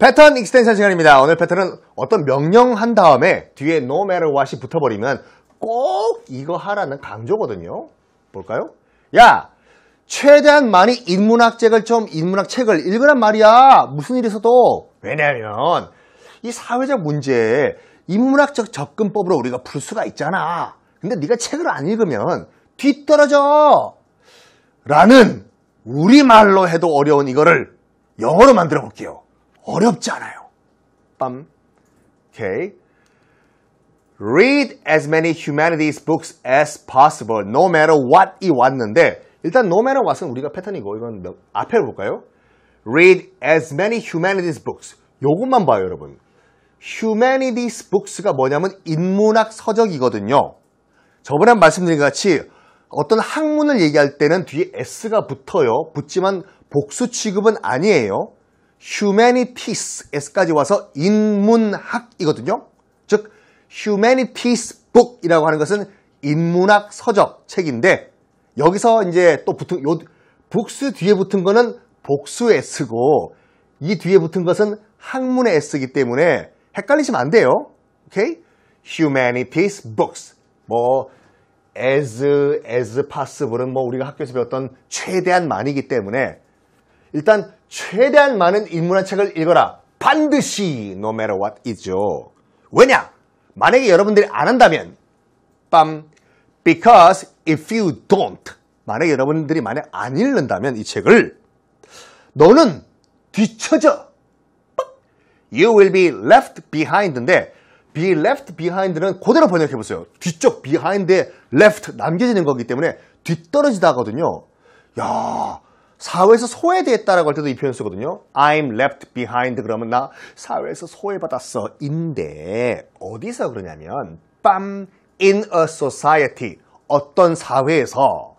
패턴 익스텐션 시간입니다. 오늘 패턴은 어떤 명령 한 다음에 뒤에 no matter what이 붙어버리면 꼭 이거 하라는 강조거든요. 볼까요? 야! 최대한 많이 인문학 책을 좀 인문학 책을 읽으란 말이야. 무슨 일에서도 왜냐면 이 사회적 문제에 인문학적 접근법으로 우리가 풀 수가 있잖아. 근데 네가 책을 안 읽으면 뒤떨어져. 라는 우리말로 해도 어려운 이거를 영어로 만들어 볼게요. 어렵지 않아요. 빰. Okay. Read as many humanities books as possible, no matter what 이 왔는데 일단 no matter what은 우리가 패턴이고 이건 앞에 볼까요? Read as many humanities books. 요것만 봐요, 여러분. humanities books가 뭐냐면 인문학 서적이거든요. 저번에 말씀드린 것 같이 어떤 학문을 얘기할 때는 뒤에 s가 붙어요. 붙지만 복수 취급은 아니에요. humanities까지 와서 인문학이거든요. 즉 humanities book이라고 하는 것은 인문학 서적 책인데 여기서 이제 또 붙은 요 복수 뒤에 붙은 거는 복수에 쓰고 이 뒤에 붙은 것은 학문에 쓰기 때문에 헷갈리시면 안 돼요. 오케이? humanities books 뭐 as as possible은 뭐 우리가 학교에서 배웠던 최대한 많이기 때문에 일단 최대한 많은 인문학 책을 읽어라. 반드시 no matter what이죠. 왜냐? 만약에 여러분들이 안 한다면 빰 because if you don't 만약에 여러분들이 만약 안 읽는다면 이 책을 너는 뒤처져 you will be left behind인데 be left behind는 그대로 번역해 보세요. 뒤쪽 behind에 left 남겨지는 거기 때문에 뒤떨어지다거든요. 야, 사회에서 소외됐다라고 할 때도 이 표현 쓰거든요. I'm left behind 그러면 나 사회에서 소외받았어. 인데 어디서 그러냐면 빰 in a society 어떤 사회에서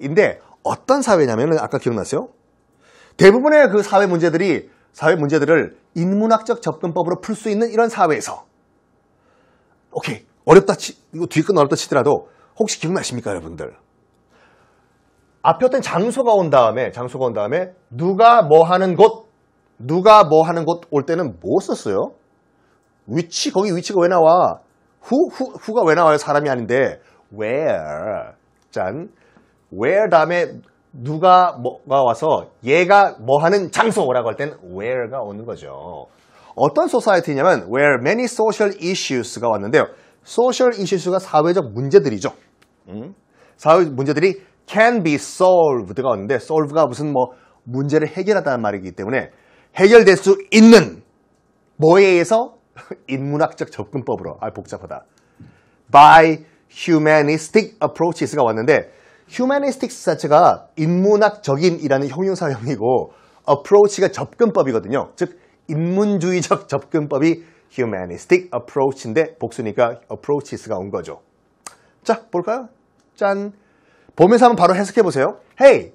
인데 어떤 사회냐면은 아까 기억나세요? 대부분의 그 사회 문제들이 사회 문제들을 인문학적 접근법으로 풀 수 있는 이런 사회에서 오케이 어렵다 치 이거 뒤끝 어렵다 치더라도 혹시 기억나십니까 여러분들 앞에 어떤 장소가 온 다음에 장소가 온 다음에 누가 뭐 하는 곳 누가 뭐 하는 곳 올 때는 뭐 썼어요? 위치 거기 위치가 왜 나와? 후, h o 가왜 나와요? 사람이 아닌데 where 짠 where 다음에 누가 뭐가 와서 얘가 뭐 하는 장소라고 할땐 where가 오는 거죠. 어떤 소사이어티냐면 where many social issues가 왔는데요. social issues가 사회적 문제들이죠. 음? 사회 적 문제들이 can be solved가 왔는데 solve가 무슨 뭐 문제를 해결하다는 말이기 때문에 해결될 수 있는 뭐에 의해서 인문학적 접근법으로 아 복잡하다 by humanistic approaches가 왔는데 humanistic 자체가 인문학적인이라는 형용사형이고 approach가 접근법이거든요 즉 인문주의적 접근법이 humanistic approach인데 복수니까 approaches가 온 거죠 자 볼까요 짠 보면서 한번 바로 해석해 보세요. Hey,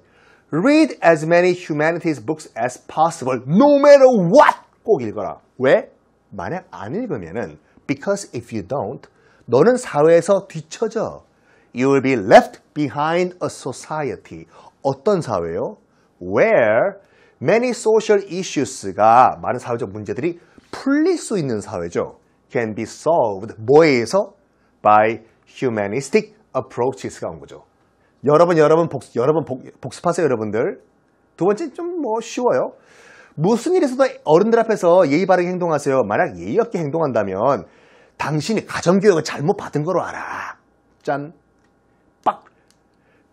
read as many humanities books as possible, no matter what. 꼭 읽어라. 왜? 만약 안 읽으면은 because if you don't, 너는 사회에서 뒤처져. You will be left behind a society. 어떤 사회요? Where many social issues가 많은 사회적 문제들이 풀릴 수 있는 사회죠. Can be solved. 뭐에서? By humanistic approaches가 온 거죠. 여러 분 여러 분 복습, 여러 번 복, 습하세요 여러분들. 두 번째 좀 뭐 쉬워요. 무슨 일에서도 어른들 앞에서 예의 바르게 행동하세요. 만약 예의 없게 행동한다면 당신이 가정교육을 잘못 받은 걸로 알아. 짠. 빡.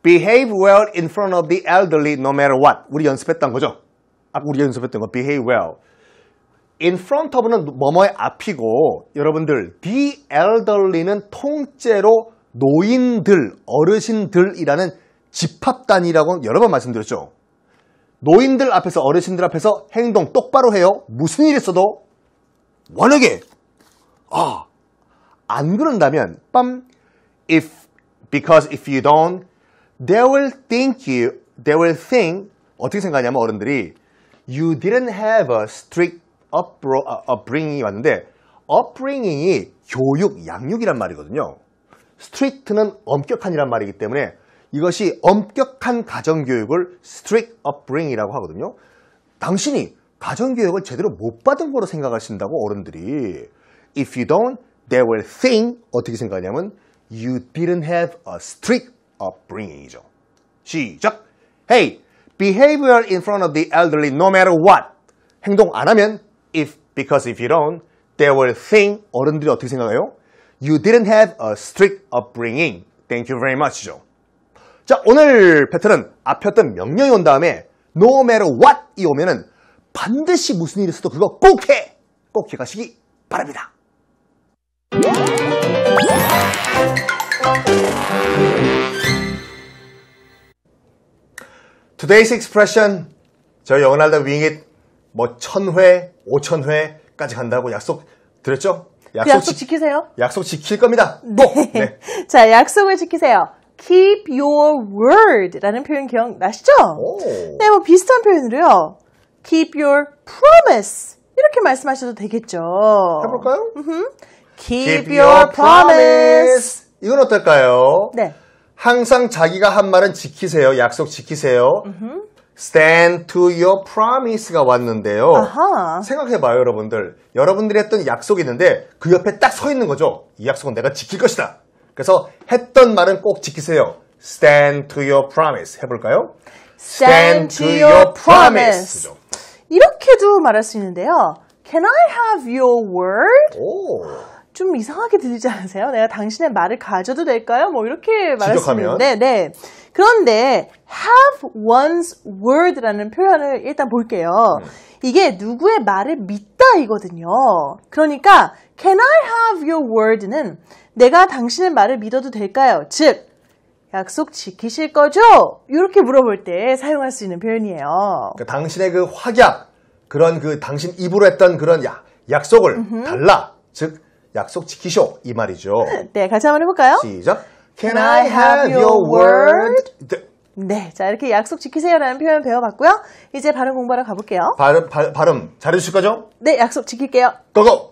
Behave well in front of the elderly no matter what. 우리 연습했던 거죠. 아 우리 연습했던 거 behave well. in front of는 뭐뭐의 앞이고 여러분들 the elderly는 통째로 노인들, 어르신들이라는 집합단이라고 여러 번 말씀드렸죠. 노인들 앞에서 어르신들 앞에서 행동 똑바로 해요. 무슨 일 있어도 워낙에 아, 안 그런다면 빰 if because if you don't they will think you they will think 어떻게 생각하냐면 어른들이 you didn't have a strict upbringing이 왔는데 upbringing이 교육, 양육이란 말이거든요. 스트릭트는 엄격한이란 말이기 때문에 이것이 엄격한 가정교육을 strict upbring이라고 하거든요. 당신이 가정교육을 제대로 못 받은 거로 생각하신다고 어른들이 If you don't, they will think 어떻게 생각하냐면 You didn't have a strict upbringing이죠. 시작! Hey, behavior in front of the elderly no matter what. 행동 안 하면 if, because if you don't, they will think 어른들이 어떻게 생각해요? You didn't have a strict upbringing. Thank you very much죠. 자, 오늘 패턴은 앞에 어떤 명령이 온 다음에 no matter what 이 오면은 반드시 무슨 일이 있어도 그거 꼭 해! 꼭 기억하시기 바랍니다. Today's expression 저희 영원하다 윙잇 뭐 천회, 오천회까지 간다고 약속 드렸죠? 그 약속, 약속 지, 키세요 약속 지킬 겁니다. 네. 네. 자, 약속을 지키세요. Keep your word라는 표현 기억나시죠? 네, 뭐 비슷한 표현으로요. Keep your promise 이렇게 말씀하셔도 되겠죠. 해볼까요? Keep, Keep, your promise. 이건 어떨까요? 네. 항상 자기가 한 말은 지키세요. 약속 지키세요. u h stand to your promise가 왔는데요. 아하. 생각해봐요, 여러분들. 여러분들이 했던 약속이 있는데 그 옆에 딱 서 있는 거죠. 이 약속은 내가 지킬 것이다. 그래서 했던 말은 꼭 지키세요. stand to your promise 해볼까요? stand, stand to your promise. promise. 이렇게도 말할 수 있는데요. Can I have your word? 오. 좀 이상하게 들리지 않으세요? 내가 당신의 말을 가져도 될까요? 뭐 이렇게 말했었는데, 네, 네. 그런데 have one's word라는 표현을 일단 볼게요. 음. 이게 누구의 말을 믿다 이거든요. 그러니까 can I have your word는 내가 당신의 말을 믿어도 될까요? 즉 약속 지키실 거죠? 이렇게 물어볼 때 사용할 수 있는 표현이에요. 그러니까 당신의 그 확약 그런 그 당신 입으로 했던 그런 야, 약속을 음흠. 달라 즉 약속 지키쇼 이 말이죠. 네, 같이 한번 해볼까요? 시작. Can, I have your word? 네. 네, 자 이렇게 약속 지키세요라는 표현 배워봤고요. 이제 발음 공부하러 가볼게요. 발음 발, 발음 잘해주실 거죠? 네, 약속 지킬게요. 고고.